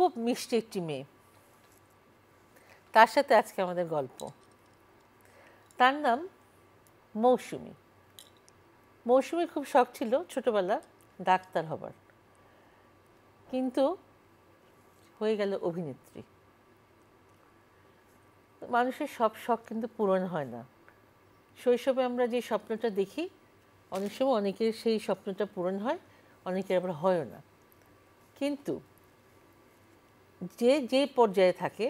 খুব মিষ্টি একটি মেয়ে তার সাথে আজকে আমাদের গল্প তার নাম মৌসুমি মৌসুমি খুব শখ ছিল ছোটোবেলা ডাক্তার হবার কিন্তু হয়ে গেল অভিনেত্রী মানুষের সব শখ কিন্তু পূরণ হয় না শৈশবে আমরা যে স্বপ্নটা দেখি অনেক সময় অনেকের সেই স্বপ্নটা পূরণ হয় অনেকের আবার হয়ও না কিন্তু যে যে পর্যায়ে থাকে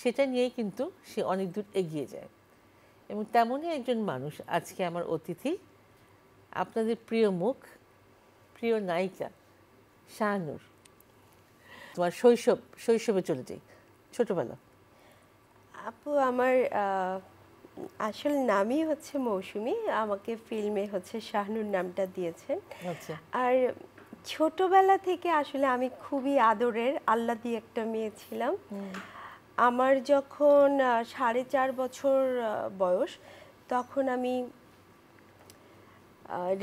সেটা নিয়েই কিন্তু সে অনেক দূর এগিয়ে যায় এবং তেমনই একজন মানুষ আজকে আমার অতিথি আপনাদের প্রিয় মুখ প্রিয় নায়িকা শাহনুর তোমার শৈশব শৈশবে চলে যাই ছোটোবেলা আপু আমার আসল নামই হচ্ছে মৌসুমি আমাকে ফিল্মে হচ্ছে শাহনুর নামটা দিয়েছেন আচ্ছা। আর ছোটবেলা থেকে আসলে আমি খুবই আদরের আল্লাদি একটা মেয়ে ছিলাম আমার যখন সাড়ে চার বছর বয়স তখন আমি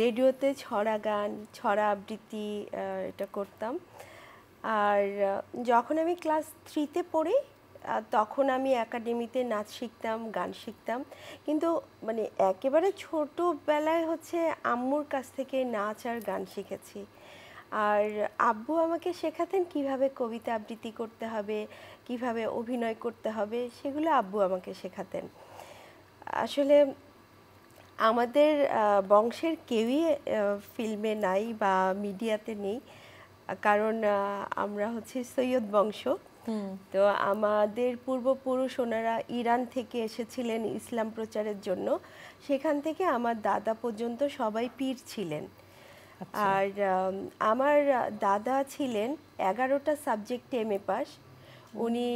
রেডিওতে ছড়া গান ছড়া আবৃত্তি এটা করতাম আর যখন আমি ক্লাস থ্রিতে পড়ি তখন আমি একাডেমিতে নাচ শিখতাম গান শিখতাম কিন্তু মানে একেবারে ছোটোবেলায় হচ্ছে আম্মুর কাছ থেকে নাচ আর গান শিখেছি আর আব্বু আমাকে শেখাতেন কিভাবে কবিতা আবৃত্তি করতে হবে কিভাবে অভিনয় করতে হবে সেগুলো আব্বু আমাকে শেখাতেন আসলে আমাদের বংশের কেউই ফিল্মে নাই বা মিডিয়াতে নেই কারণ আমরা হচ্ছে সৈয়দ বংশ তো আমাদের পূর্বপুরুষ ওনারা ইরান থেকে এসেছিলেন ইসলাম প্রচারের জন্য সেখান থেকে আমার দাদা পর্যন্ত সবাই পীর ছিলেন আচ্ছা। আর আমার দাদা ছিলেন এগারোটা সাবজেক্ট এম এ পাস উনি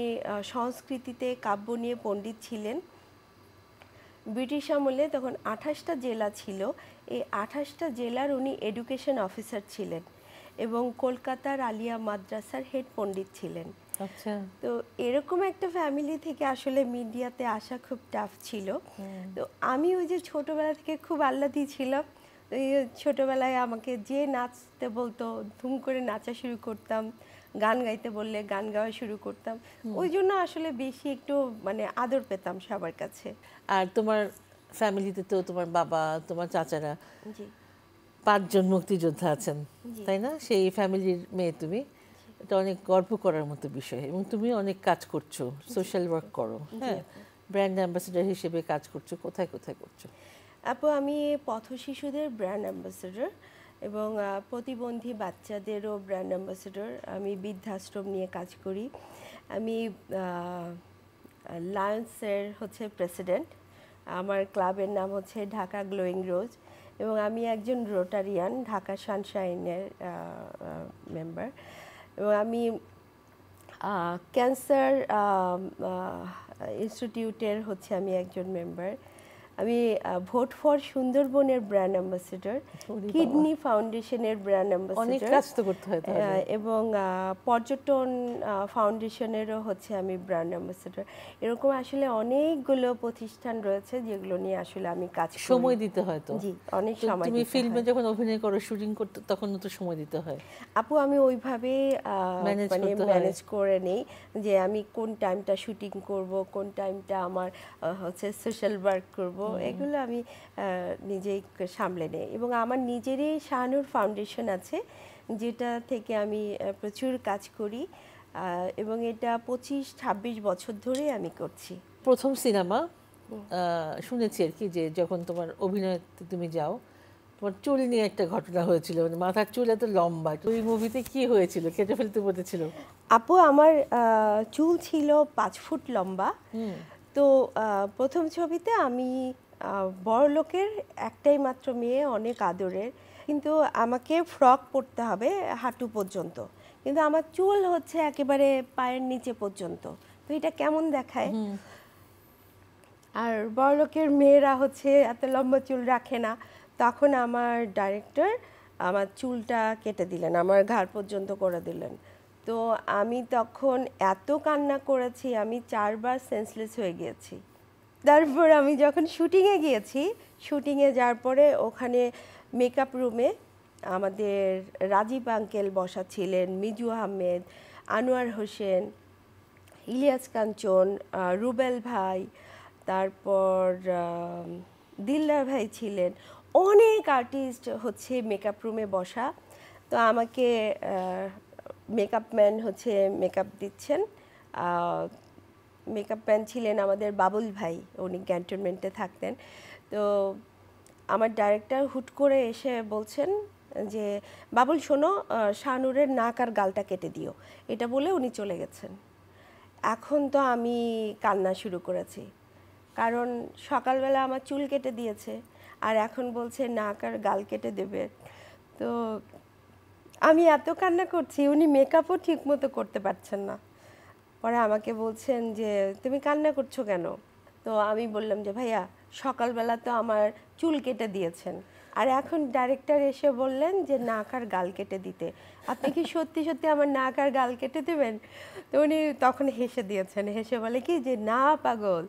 সংস্কৃতিতে কাব্য নিয়ে পণ্ডিত ছিলেন ব্রিটিশ আমলে তখন আঠাশটা জেলা ছিল এই আঠাশটা জেলার উনি এডুকেশন অফিসার ছিলেন এবং কলকাতার আলিয়া মাদ্রাসার হেড পণ্ডিত ছিলেন আচ্ছা তো এরকম একটা ফ্যামিলি থেকে আসলে মিডিয়াতে আসা খুব টাফ ছিল তো আমি ওই যে ছোটবেলা থেকে খুব আহ্লাদি ছিলাম ছোটোবেলায় আমাকে যে নাচতে বলতো ধুম করে নাচা শুরু করতাম গান গাইতে বললে গান গাওয়া শুরু করতাম ওই জন্য আসলে বেশি একটু মানে আদর পেতাম সবার কাছে আর তোমার ফ্যামিলিতে তো তোমার বাবা তোমার চাচারা পাঁচজন মুক্তিযোদ্ধা আছেন তাই না সেই ফ্যামিলির মেয়ে তুমি এটা অনেক গর্ব করার মতো বিষয় এবং তুমি অনেক কাজ করছো সোশ্যাল ওয়ার্ক করো হ্যাঁ ব্র্যান্ড অ্যাম্বাসেডার হিসেবে কাজ করছো কোথায় কোথায় করছো আপু আমি পথ শিশুদের ব্র্যান্ড অ্যাম্বাসেডর এবং প্রতিবন্ধী বাচ্চাদেরও ব্র্যান্ড অ্যাম্বাসেডর আমি বৃদ্ধাশ্রম নিয়ে কাজ করি আমি লায়ন্সের হচ্ছে প্রেসিডেন্ট আমার ক্লাবের নাম হচ্ছে ঢাকা গ্লোয়িং রোজ এবং আমি একজন রোটারিয়ান ঢাকা সানশাইনের মেম্বার এবং আমি ক্যান্সার ইনস্টিটিউটের হচ্ছে আমি একজন মেম্বার আমি ভোট ফর সুন্দরবনের ব্র্যান্ড অ্যাম্বাসেডর কিডনি ফাউন্ডেশনের ব্র্যান্ড অ্যাম্বাসেডর এবং পর্যটন ফাউন্ডেশনেরও হচ্ছে আমি ব্র্যান্ড অ্যাম্বাসেডর এরকম আসলে অনেকগুলো প্রতিষ্ঠান রয়েছে যেগুলো নিয়ে আসলে আমি কাজ সময় দিতে হয় তো জি অনেক সময় তুমি ফিল্মে যখন অভিনয় করো শুটিং করতে তখন তো সময় দিতে হয় আপু আমি ওইভাবে মানে ম্যানেজ করে নেই যে আমি কোন টাইমটা শুটিং করব কোন টাইমটা আমার হচ্ছে সোশ্যাল ওয়ার্ক করব এগুলো আমি নিজেই সামলে নেই এবং আমার নিজেরই শাহানুর ফাউন্ডেশন আছে যেটা থেকে আমি প্রচুর কাজ করি এবং এটা পঁচিশ ছাব্বিশ বছর ধরে আমি করছি প্রথম সিনেমা শুনেছি আর কি যে যখন তোমার অভিনয় তুমি যাও তোমার চুল নিয়ে একটা ঘটনা হয়েছিল মানে মাথার চুল এত লম্বা ওই মুভিতে কি হয়েছিল কেটে ফেলতে বলেছিল আপু আমার চুল ছিল পাঁচ ফুট লম্বা তো প্রথম ছবিতে আমি বড়লোকের একটাই মাত্র মেয়ে অনেক আদরের কিন্তু আমাকে ফ্রক পরতে হবে হাঁটু পর্যন্ত কিন্তু আমার চুল হচ্ছে একেবারে পায়ের নিচে পর্যন্ত তো এটা কেমন দেখায় আর বড়লোকের মেয়েরা হচ্ছে এত লম্বা চুল রাখে না তখন আমার ডাইরেক্টর আমার চুলটা কেটে দিলেন আমার ঘাড় পর্যন্ত করে দিলেন তো আমি তখন এত কান্না করেছি আমি চারবার সেন্সলেস হয়ে গিয়েছি তারপর আমি যখন শুটিংয়ে গিয়েছি শুটিংয়ে যাওয়ার পরে ওখানে মেকআপ রুমে আমাদের রাজীব আঙ্কেল বসা ছিলেন মিজু আহমেদ আনোয়ার হোসেন ইলিয়াস কাঞ্চন রুবেল ভাই তারপর দিলদার ভাই ছিলেন অনেক আর্টিস্ট হচ্ছে মেকআপ রুমে বসা তো আমাকে মেকআপ ম্যান হচ্ছে মেকআপ দিচ্ছেন মেকআপ ম্যান ছিলেন আমাদের বাবুল ভাই উনি ক্যান্টনমেন্টে থাকতেন তো আমার ডাইরেক্টর হুট করে এসে বলছেন যে বাবুল শোনো শাহনুরের নাক আর গালটা কেটে দিও এটা বলে উনি চলে গেছেন এখন তো আমি কান্না শুরু করেছি কারণ সকালবেলা আমার চুল কেটে দিয়েছে আর এখন বলছে নাক আর গাল কেটে দেবে তো আমি এত কান্না করছি উনি মেকআপও ঠিক মতো করতে পারছেন না পরে আমাকে বলছেন যে তুমি কান্না করছো কেন তো আমি বললাম যে ভাইয়া সকালবেলা তো আমার চুল কেটে দিয়েছেন আর এখন ডাইরেক্টর এসে বললেন যে নাক আর গাল কেটে দিতে আপনি কি সত্যি সত্যি আমার নাক আর গাল কেটে দেবেন তো উনি তখন হেসে দিয়েছেন হেসে বলে কি যে না পাগল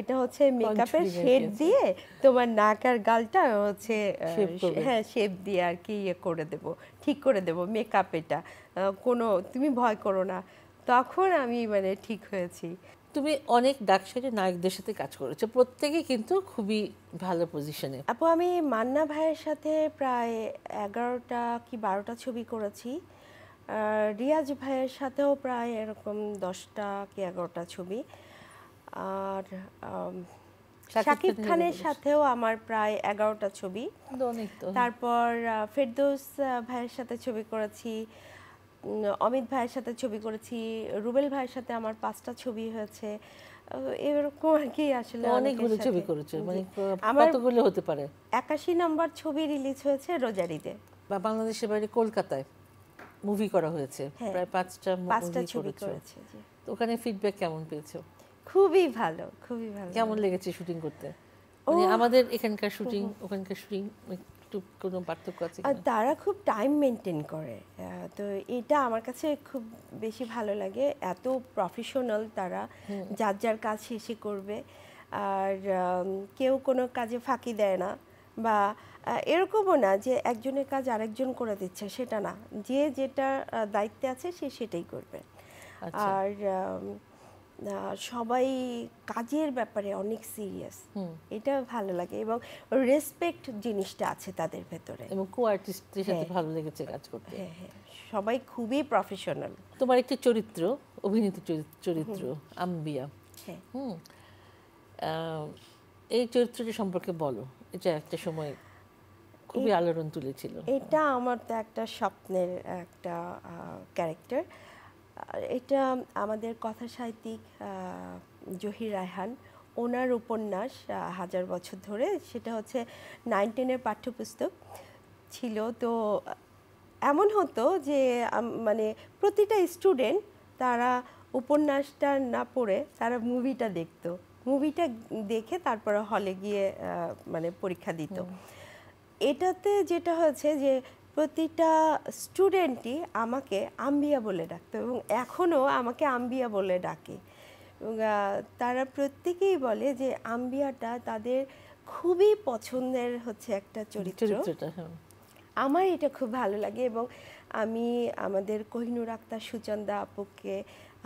এটা হচ্ছে মেকআপের শেড দিয়ে তোমার নাক আর গালটা হচ্ছে হ্যাঁ শেপ দিয়ে আর কি ইয়ে করে দেব ঠিক করে দেব মেকআপ এটা কোনো তুমি ভয় করো না তখন আমি মানে ঠিক হয়েছি তুমি অনেক ডাকসারি নায়কদের সাথে কাজ করেছো প্রত্যেকে কিন্তু খুবই ভালো পজিশনে আপু আমি মান্না ভাইয়ের সাথে প্রায় এগারোটা কি বারোটা ছবি করেছি রিয়াজ ভাইয়ের সাথেও প্রায় এরকম দশটা কি এগারোটা ছবি আর শাকিব খানের সাথেও আমার প্রায় এগারোটা ছবি তারপর ফেরদৌস ভাইয়ের সাথে ছবি করেছি অমিত ভাইয়ের সাথে ছবি করেছি রুবেল ভাইয়ের সাথে আমার পাঁচটা ছবি হয়েছে এরকম আর কি আসলে অনেকগুলো ছবি করেছে মানে কতগুলো হতে পারে একাশি নাম্বার ছবি রিলিজ হয়েছে রোজারিতে বা বাংলাদেশের বাইরে কলকাতায় মুভি করা হয়েছে হ্যাঁ। প্রায় পাঁচটা পাঁচটা ছবি করেছে ওখানে ফিডব্যাক কেমন পেয়েছো খুবই ভালো খুবই ভালো কেমন লেগেছে শুটিং করতে মানে আমাদের এখানকার শুটিং ওখানকার শুটিং একটু কোনো পার্থক্য আছে তারা খুব টাইম মেনটেন করে তো এটা আমার কাছে খুব বেশি ভালো লাগে এত প্রফেশনাল তারা যার যার কাজ শেষে করবে আর কেউ কোনো কাজে ফাঁকি দেয় না বা এরকমও না যে একজনের কাজ আরেকজন করে দিচ্ছে সেটা না যে যেটা দায়িত্বে আছে সে সেটাই করবে আচ্ছা। আর সবাই কাজের ব্যাপারে অনেক সিরিয়াস এটা ভালো লাগে এবং রেসপেক্ট জিনিসটা আছে তাদের ভেতরে এবং কো আর্টিস্টদের সাথে হ্যাঁ। ভালো লেগেছে কাজ করতে হ্যাঁ, হ্যাঁ। সবাই খুবই প্রফেশনাল তোমার একটি চরিত্র অভিনীত চরিত্র আম্বিয়া হ্যাঁ হুম এই চরিত্রটি সম্পর্কে বলো এটা একটা সময় খুবই আলোড়ন তুলেছিল এটা আমার তো একটা স্বপ্নের একটা ক্যারেক্টার এটা আমাদের কথা সাহিত্যিক জহির রায়হান ওনার উপন্যাস হাজার বছর ধরে সেটা হচ্ছে নাইন টেনের পাঠ্যপুস্তক ছিল তো এমন হতো যে মানে প্রতিটা স্টুডেন্ট তারা উপন্যাসটা না পড়ে তারা মুভিটা দেখতো মুভিটা দেখে তারপরে হলে গিয়ে মানে পরীক্ষা দিত এটাতে যেটা হয়েছে যে প্রতিটা স্টুডেন্টই আমাকে আম্বিয়া বলে ডাকতো এবং এখনও আমাকে আম্বিয়া বলে ডাকে তারা প্রত্যেকেই বলে যে আম্বিয়াটা তাদের খুবই পছন্দের হচ্ছে একটা চরিত্র হ্যাঁ। আমার এটা খুব ভালো লাগে এবং আমি আমাদের কোহিনুর আক্তার সুচন্দা আপুকে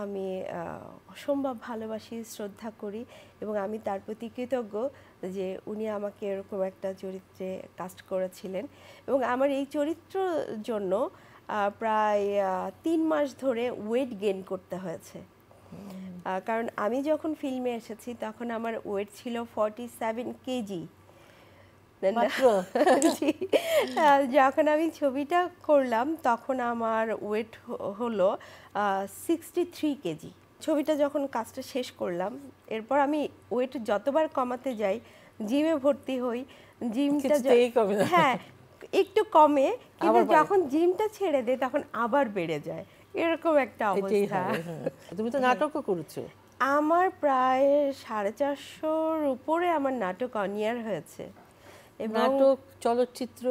আমি অসম্ভব ভালোবাসি শ্রদ্ধা করি এবং আমি তার প্রতি কৃতজ্ঞ যে উনি আমাকে এরকম একটা চরিত্রে কাস্ট করেছিলেন এবং আমার এই চরিত্রর জন্য প্রায় তিন মাস ধরে ওয়েট গেন করতে হয়েছে কারণ আমি যখন ফিল্মে এসেছি তখন আমার ওয়েট ছিল ফর্টি সেভেন কেজি যখন আমি ছবিটা করলাম তখন আমার ওয়েট হলো সিক্সটি থ্রি কেজি ছবিটা যখন কাজটা শেষ করলাম এরপর আমি ওয়েট যতবার কমাতে যাই জিমে ভর্তি হই জিমটা হ্যাঁ একটু কমে কিন্তু যখন জিমটা ছেড়ে দেয় তখন আবার বেড়ে যায় এরকম একটা অবস্থা হ্যাঁ। তুমি তো হ্যাঁ। নাটকও করছো আমার প্রায় সাড়ে চারশোর উপরে আমার নাটক অনিয়ার হয়েছে নাটক চলচ্চিত্র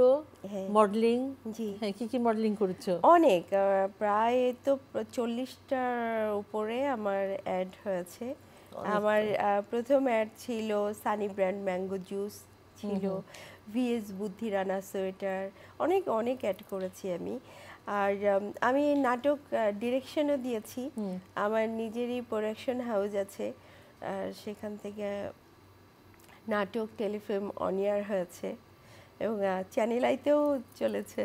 মডেলিং হ্যাঁ।, হ্যাঁ কি কি মডেলিং করেছো অনেক প্রায় তো চল্লিশটার উপরে আমার অ্যাড হয়েছে আমার প্রথম অ্যাড ছিল সানি ব্র্যান্ড ম্যাঙ্গো জুস ছিল ভিএস বুদ্ধি রানা সোয়েটার অনেক অনেক অ্যাড করেছি আমি আর আমি নাটক ডিরেকশনও দিয়েছি আমার নিজেরই প্রোডাকশন হাউস আছে সেখান থেকে নাটক টেলিফিল্ম অনিয়ার হয়েছে এবং চ্যানেল আইতেও চলেছে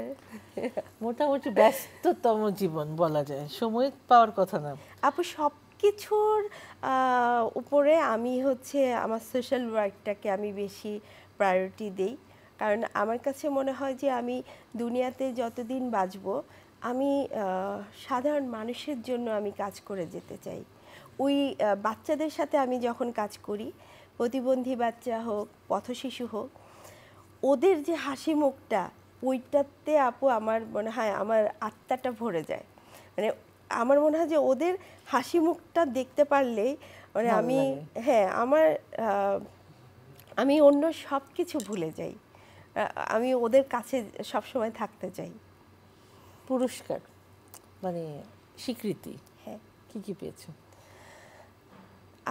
মোটামুটি ব্যস্ততম জীবন বলা যায় সময় পাওয়ার কথা না আপু সব কিছুর উপরে আমি হচ্ছে আমার সোশ্যাল ওয়ার্কটাকে আমি বেশি প্রায়োরিটি দেই কারণ আমার কাছে মনে হয় যে আমি দুনিয়াতে যতদিন বাঁচব আমি সাধারণ মানুষের জন্য আমি কাজ করে যেতে চাই ওই বাচ্চাদের সাথে আমি যখন কাজ করি প্রতিবন্ধী বাচ্চা হোক পথশিশু হোক ওদের যে হাসি মুখটা ওইটাতে আপু আমার মনে হয় আমার আত্মাটা ভরে যায় মানে আমার মনে হয় যে ওদের হাসি মুখটা দেখতে পারলেই মানে আমি হ্যাঁ আমার আমি অন্য সব কিছু ভুলে যাই আমি ওদের কাছে সব সময় থাকতে চাই পুরস্কার মানে স্বীকৃতি হ্যাঁ কি কি পেয়েছো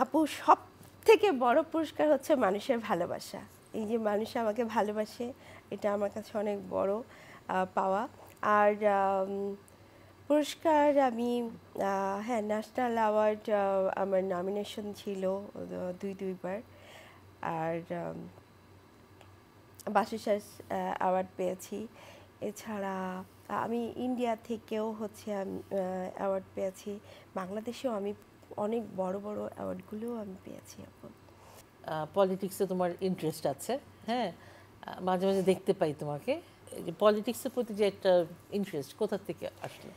আপু সব থেকে বড় পুরস্কার হচ্ছে মানুষের ভালোবাসা এই যে মানুষ আমাকে ভালোবাসে এটা আমার কাছে অনেক বড় পাওয়া আর পুরস্কার আমি হ্যাঁ ন্যাশনাল অ্যাওয়ার্ড আমার নমিনেশন ছিল দুই দুইবার আর বাসুশ্বাস অ্যাওয়ার্ড পেয়েছি এছাড়া আমি ইন্ডিয়া থেকেও হচ্ছে অ্যাওয়ার্ড পেয়েছি বাংলাদেশেও আমি অনেক বড় বড় অ্যাওয়ার্ডগুলোও আমি পেয়েছি এখন পলিটিক্সে তোমার ইন্টারেস্ট আছে হ্যাঁ মাঝে মাঝে দেখতে পাই তোমাকে পলিটিক্সের প্রতি যে একটা ইন্টারেস্ট কোথা থেকে আসলে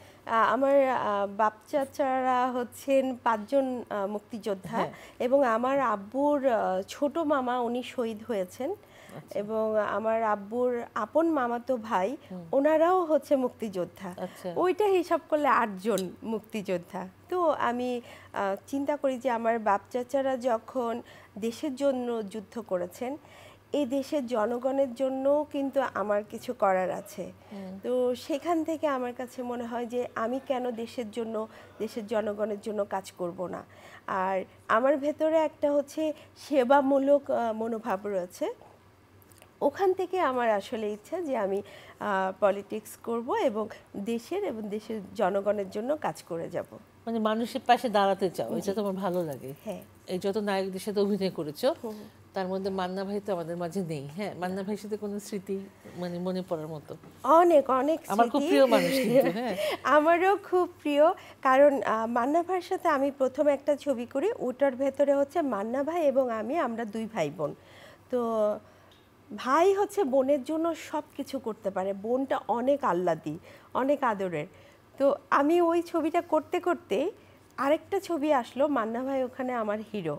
আমার বাপ চাচারা হচ্ছেন পাঁচজন মুক্তিযোদ্ধা হ্যাঁ। এবং আমার আব্বুর ছোট মামা উনি শহীদ হয়েছেন আচ্ছা। এবং আমার আব্বুর আপন মামাতো ভাই ওনারাও হচ্ছে মুক্তিযোদ্ধা আচ্ছা। ওইটা হিসাব করলে আটজন মুক্তিযোদ্ধা তো আমি চিন্তা করি যে আমার বাপ চাচারা যখন দেশের জন্য যুদ্ধ করেছেন এই দেশের জনগণের জন্য কিন্তু আমার কিছু করার আছে তো সেখান থেকে আমার কাছে মনে হয় যে আমি কেন দেশের জন্য দেশের জনগণের জন্য কাজ করব না আর আমার ভেতরে একটা হচ্ছে সেবামূলক মনোভাব রয়েছে ওখান থেকে আমার আসলে ইচ্ছা যে আমি পলিটিক্স করব এবং দেশের এবং দেশের জনগণের জন্য কাজ করে যাব মানে মানুষের পাশে দাঁড়াতে চাও এটা তোমার ভালো লাগে হ্যাঁ এই যত নায়কদের সাথে অভিনয় করেছো তার মধ্যে মান্না ভাই তো আমাদের মাঝে নেই হ্যাঁ মান্না ভাইয়ের সাথে কোনো স্মৃতি মানে মনে পড়ার মতো অনেক অনেক আমার খুব প্রিয় মানুষ হ্যাঁ। আমারও খুব প্রিয় কারণ মান্না ভাইয়ের সাথে আমি প্রথম একটা ছবি করি ওটার ভেতরে হচ্ছে মান্না ভাই এবং আমি আমরা দুই ভাই বোন তো ভাই হচ্ছে বোনের জন্য সব কিছু করতে পারে বোনটা অনেক আহ্লাদি অনেক আদরের তো আমি ওই ছবিটা করতে করতে আরেকটা ছবি আসলো মান্না ভাই ওখানে আমার হিরো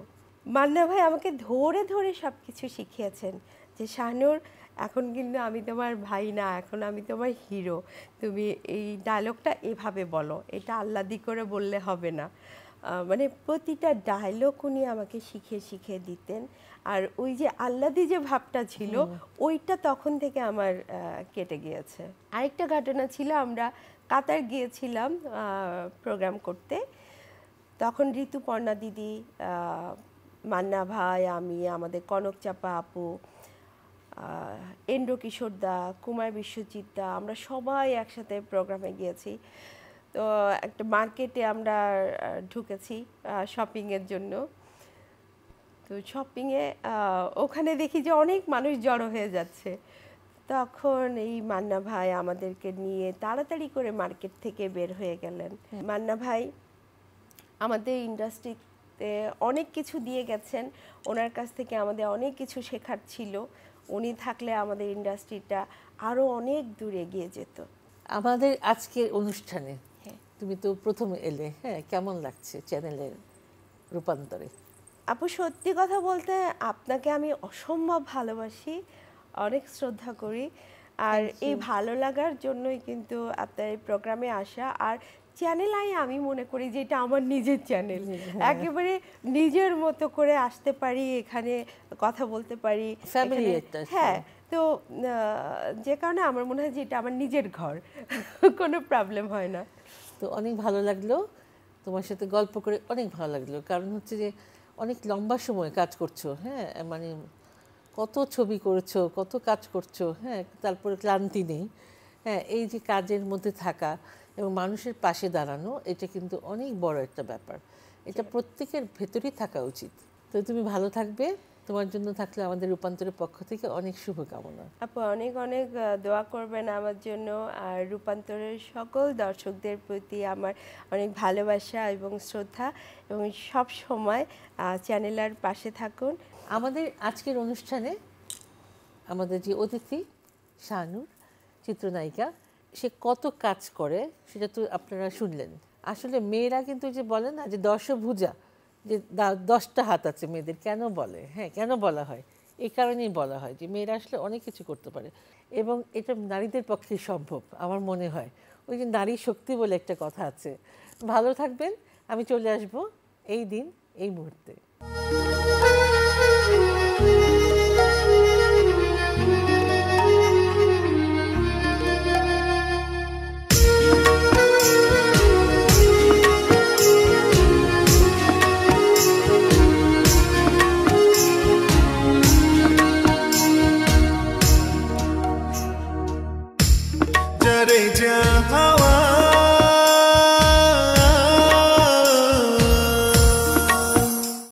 মান্না ভাই আমাকে ধরে ধরে সব কিছু শিখিয়েছেন যে শাহনুর এখন কিন্তু আমি তোমার ভাই না এখন আমি তোমার হিরো তুমি এই ডায়লগটা এভাবে বলো এটা আহ্লাদি করে বললে হবে না মানে প্রতিটা ডায়লগ উনি আমাকে শিখে শিখে দিতেন আর ওই যে আল্লাদি যে ভাবটা ছিল ওইটা তখন থেকে আমার কেটে গিয়েছে আরেকটা ঘটনা ছিল আমরা কাতার গিয়েছিলাম প্রোগ্রাম করতে তখন ঋতুপর্ণা দিদি মান্না ভাই আমি আমাদের কনক চাপা আপু এন্দ্র কিশোর দা কুমার বিশ্বজিৎ দা আমরা সবাই একসাথে প্রোগ্রামে গিয়েছি তো একটা মার্কেটে আমরা ঢুকেছি শপিংয়ের জন্য তো শপিংয়ে ওখানে দেখি যে অনেক মানুষ জড়ো হয়ে যাচ্ছে তখন এই মান্না ভাই আমাদেরকে নিয়ে তাড়াতাড়ি করে মার্কেট থেকে বের হয়ে গেলেন হ্যাঁ। মান্না ভাই আমাদের ইন্ডাস্ট্রিতে অনেক কিছু দিয়ে গেছেন ওনার কাছ থেকে আমাদের অনেক কিছু শেখার ছিল উনি থাকলে আমাদের ইন্ডাস্ট্রিটা আরও অনেক দূরে এগিয়ে যেত আমাদের আজকের অনুষ্ঠানে তুমি তো প্রথম এলে হ্যাঁ কেমন লাগছে চ্যানেলের রূপান্তরে আপু সত্যি কথা বলতে আপনাকে আমি অসম্ভব ভালোবাসি অনেক শ্রদ্ধা করি আর আচ্ছা। এই ভালো লাগার জন্যই কিন্তু আপনার এই প্রোগ্রামে আসা আর চ্যানেল আই আমি মনে করি যে এটা আমার নিজের চ্যানেল হ্যাঁ। একেবারে নিজের মতো করে আসতে পারি এখানে কথা বলতে পারি হ্যাঁ তো যে কারণে আমার মনে হয় যে এটা আমার নিজের ঘর কোনো প্রবলেম হয় না তো অনেক ভালো লাগলো তোমার সাথে গল্প করে অনেক ভালো লাগলো কারণ হচ্ছে যে অনেক লম্বা সময় কাজ করছো হ্যাঁ মানে কত ছবি করেছো কত কাজ করছো হ্যাঁ তারপরে ক্লান্তি নেই হ্যাঁ এই যে কাজের মধ্যে থাকা এবং মানুষের পাশে দাঁড়ানো এটা কিন্তু অনেক বড় একটা ব্যাপার এটা প্রত্যেকের ভেতরেই থাকা উচিত তো তুমি ভালো থাকবে তোমার জন্য থাকলে আমাদের রূপান্তরের পক্ষ থেকে অনেক শুভকামনা আপু অনেক অনেক দোয়া করবেন আমার জন্য আর রূপান্তরের সকল দর্শকদের প্রতি আমার অনেক ভালোবাসা এবং শ্রদ্ধা এবং সব সময় চ্যানেলার পাশে থাকুন আমাদের আজকের অনুষ্ঠানে আমাদের যে অতিথি শাহনুর চিত্রনায়িকা সে কত কাজ করে সেটা তো আপনারা শুনলেন আসলে মেয়েরা কিন্তু যে বলে না যে দর্শভূজা যে দশটা হাত আছে মেয়েদের কেন বলে হ্যাঁ কেন বলা হয় এই কারণেই বলা হয় যে মেয়েরা আসলে অনেক কিছু করতে পারে এবং এটা নারীদের পক্ষে সম্ভব আমার মনে হয় ওই যে নারী শক্তি বলে একটা কথা আছে ভালো থাকবেন আমি চলে আসব এই দিন এই মুহূর্তে